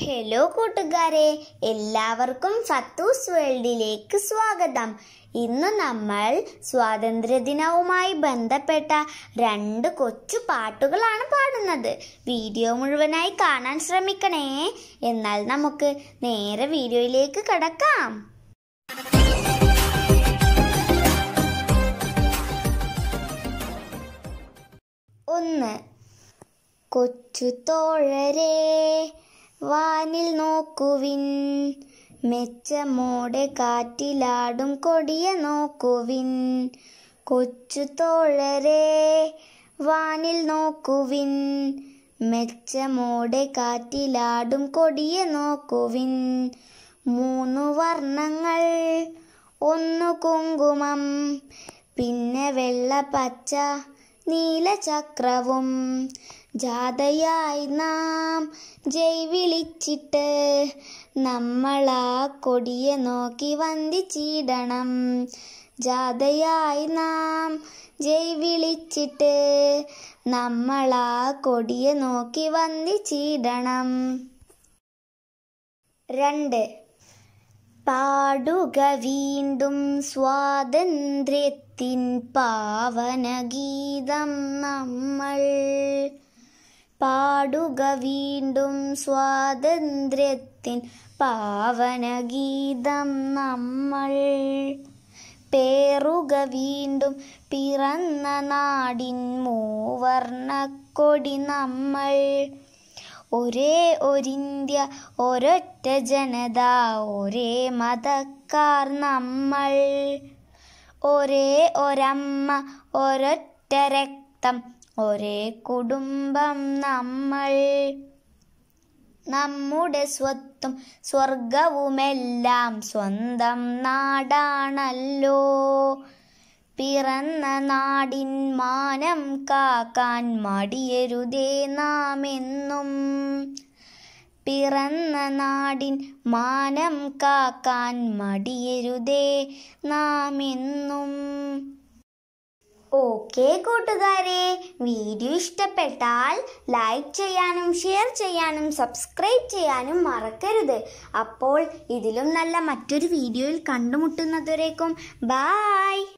hello കൂട്ടുകാരെ എല്ലാവർക്കും ഫത്തൂസ് വേൾഡിലേക്ക് സ്വാഗതം ഇന്ന് നമ്മൾ സ്വാതന്ത്ര്യദിനവുമായി ബന്ധപ്പെട്ട രണ്ട് കൊച്ചു പാട്ടുകളാണ് പാടുന്നത് വീഡിയോ മുഴുവനായി കാണാൻ ശ്രമിക്കണേ എന്നാൽ നമുക്ക് നേരെ വീഡിയോയിലേക്ക് കടക്കാം ഒന്ന് കൊച്ചു തോഴരേ വാനിൽ നോക്കുവിൻ മെച്ചമോടെ കാറ്റിലാടും കൊടിയ നോക്കുവിൻ കൊച്ചു തോഴരെ വാനിൽ നോക്കുവിൻ മെച്ചമോടെ കാറ്റിലാടും കൊടിയ നോക്കുവിൻ മൂന്നു വർണ്ണങ്ങൾ ഒന്ന് കുങ്കുമം പിന്നെ വെള്ള പച്ച നീലചക്രവും ജാഥയായി നാം ജയ് വിളിച്ചിട്ട് നമ്മളാ കൊടിയെ നോക്കി വന്ദിച്ചിടണം ജാഥയായി നാം ജയ് വിളിച്ചിട്ട് നമ്മളാ കൊടിയെ നോക്കി വന്ദിച്ചിടണം രണ്ട് പാടുക വീണ്ടും സ്വാതന്ത്ര്യത്തെ ത്തിൻ പാവനഗീതം നമ്മൾ പാടുക വീണ്ടും സ്വാതന്ത്ര്യത്തിൻ പാവനഗീതം നമ്മൾ പേറുക വീണ്ടും പിറന്ന നാടിൻ മൂവർണ്ണക്കൊടി നമ്മൾ ഒരേ ഒരിന്ത്യ ഒരൊറ്റ ജനത ഒരേ മതക്കാർ നമ്മൾ ഒരേ ഒരമ്മ ഒരൊറ്റ രക്തം ഒരേ കുടുംബം നമ്മൾ നമ്മുടെ സ്വത്തും സ്വർഗവുമെല്ലാം സ്വന്തം നാടാണല്ലോ പിറന്ന നാടിൻ മാനം കാക്കാൻ മടിയരുതേ നാമെന്നും പിറന്ന നാടിൻ മാനം കാക്കാൻ മടിയരുതേ നാം എന്നും ഓക്കെ കൂട്ടുകാരെ വീഡിയോ ഇഷ്ടപ്പെട്ടാൽ ലൈക്ക് ചെയ്യാനും ഷെയർ ചെയ്യാനും സബ്സ്ക്രൈബ് ചെയ്യാനും മറക്കരുത് അപ്പോൾ ഇതിലും നല്ല മറ്റൊരു വീഡിയോയിൽ കണ്ടുമുട്ടുന്നതുവരേക്കും ബായ്